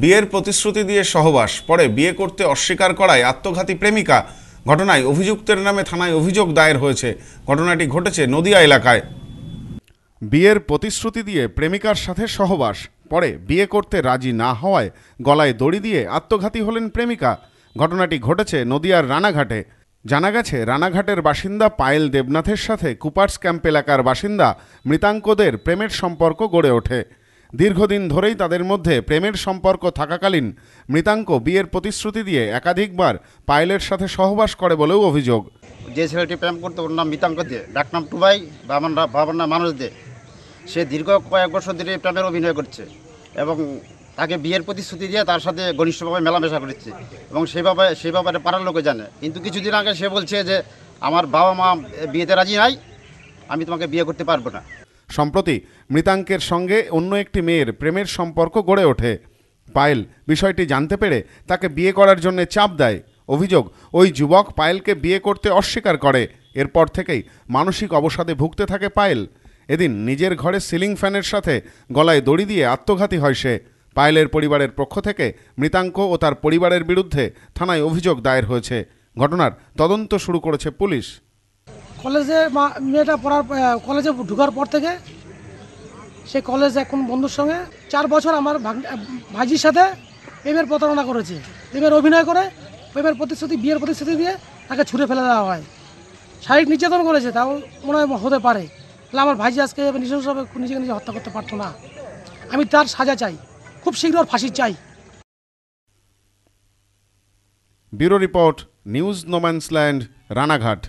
বিয়ের প্রতিশ্রুতি দিয়ে সহবাস পরে বিয়ে করতে অস্বীকার করায় আত্মঘাতী প্রেমিকা ঘটনায় অভিযুক্তের নামে থানায় অভিযোগ দায়ের হয়েছে ঘটনাটি ঘটেছে নদিয়া এলাকায় বিয়ের প্রতিশ্রুতি দিয়ে প্রেমিকার সাথে সহবাস পরে বিয়ে করতে রাজি না হওয়ায় গলায় দড়ি দিয়ে আত্মঘাতী হলেন প্রেমিকা ঘটনাটি ঘটেছে নদিয়ার রানাঘাটে জানা গেছে রানাঘাটের বাসিন্দা পায়েল দেবনাথের সাথে কুপার্স ক্যাম্প এলাকার বাসিন্দা মৃতাঙ্কদের প্রেমের সম্পর্ক গড়ে ওঠে দীর্ঘদিন ধরেই তাদের মধ্যে প্রেমের সম্পর্ক থাকাকালীন মৃতাঙ্ক বিয়ের প্রতিশ্রুতি দিয়ে একাধিকবার পায়েলের সাথে সহবাস করে বলেও অভিযোগ যে ছেলেটি প্রেম করতো ওর নাম মৃতাঙ্ক দিয়ে ডাকনাম টুবাই বাবার নাম বাবার নাম মানুষ দে সে দীর্ঘ কয়েক বছর ধরে প্রেমের অভিনয় করছে এবং তাকে বিয়ের প্রতিশ্রুতি দিয়ে তার সাথে ঘনিষ্ঠভাবে মেলামেশা করেছে এবং সেই ব্যাপারে সেই ব্যাপারে পাড়ার লোকে জানে কিন্তু কিছুদিন আগে সে বলছে যে আমার বাবা মা বিয়েতে রাজি নাই আমি তোমাকে বিয়ে করতে পারবো না সম্প্রতি মৃতাঙ্কের সঙ্গে অন্য একটি মেয়ের প্রেমের সম্পর্ক গড়ে ওঠে পায়েল বিষয়টি জানতে পেরে তাকে বিয়ে করার জন্য চাপ দেয় অভিযোগ ওই যুবক পায়েলকে বিয়ে করতে অস্বীকার করে এরপর থেকেই মানসিক অবসাদে ভুগতে থাকে পায়েল এদিন নিজের ঘরে সিলিং ফ্যানের সাথে গলায় দড়ি দিয়ে আত্মঘাতী হয় সে পায়েলের পরিবারের পক্ষ থেকে মৃতাঙ্ক ও তার পরিবারের বিরুদ্ধে থানায় অভিযোগ দায়ের হয়েছে ঘটনার তদন্ত শুরু করেছে পুলিশ কলেজে মেয়েটা পড়ার কলেজে ঢুকার পর থেকে সে কলেজ এখন বন্ধুর সঙ্গে চার বছর আমার ভাইজির সাথে প্রেমের প্রতারণা করেছে প্রেমের অভিনয় করে প্রেমের প্রতিশ্রুতি বিয়ের প্রতিশ্রুতি দিয়ে তাকে ছুঁড়ে ফেলে দেওয়া হয় শারীরিক নির্যাতন করেছে তাও মনে হয় হতে পারে তাহলে আমার ভাইজি আজকে নিজস্ব নিজেকে নিজে হত্যা করতে পারতো না আমি তার সাজা চাই খুব শীঘ্র ফাঁসি চাই bureau report news no man's land Ranaghat